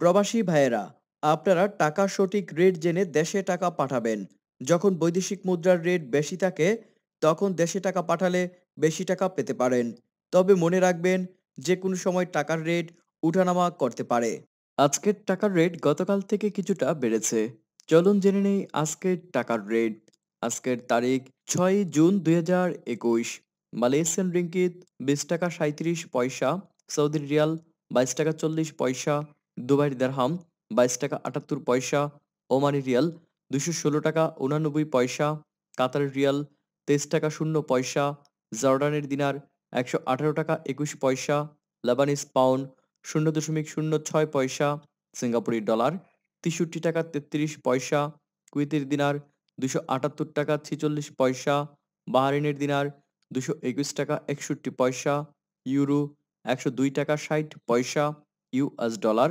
প্রবাসী ভাইয়েরা আপনারা টাকা সঠিক রেট জেনে দেশে টাকা পাঠাবেন যখন বৈদেশিক মুদ্রার রেট বেশি থাকে তখন দেশে টাকা পাঠালে বেশি টাকা পেতে পারেন তবে মনে রাখবেন যে কোনো সময় টাকার রেট উঠানামা করতে পারে আজকের টাকার রেট গতকাল থেকে কিছুটা বেড়েছে চলুন জেনে নেই আজকের টাকার রেট আজকের তারিখ ছয় জুন দুই হাজার একুশ মালয়েশিয়ান রিঙ্কিত বিশ টাকা সাঁত্রিশ পয়সা সৌদি রিয়াল বাইশ টাকা চল্লিশ পয়সা দুবাইয়ের দারহাম বাইশ টাকা আটাত্তর পয়সা ওমানি রিয়াল দুশো ষোলো টাকা উনানব্বই পয়সা কাতার রিয়াল তেইশ টাকা শূন্য পয়সা জর্ডানের দিনার একশো আঠারো টাকা একুশ পয়সা লেবানিস পাউন্ড শূন্য দশমিক শূন্য ছয় পয়সা সিঙ্গাপুরের ডলার তেষট্টি টাকা তেত্রিশ পয়সা কুয়েতের দিনার দুশো আটাত্তর টাকা ছেচল্লিশ পয়সা বাহারিনের দিনার দুশো একুশ টাকা একষট্টি পয়সা ইউরো একশো দুই টাকা ষাট পয়সা ইউএস ডলার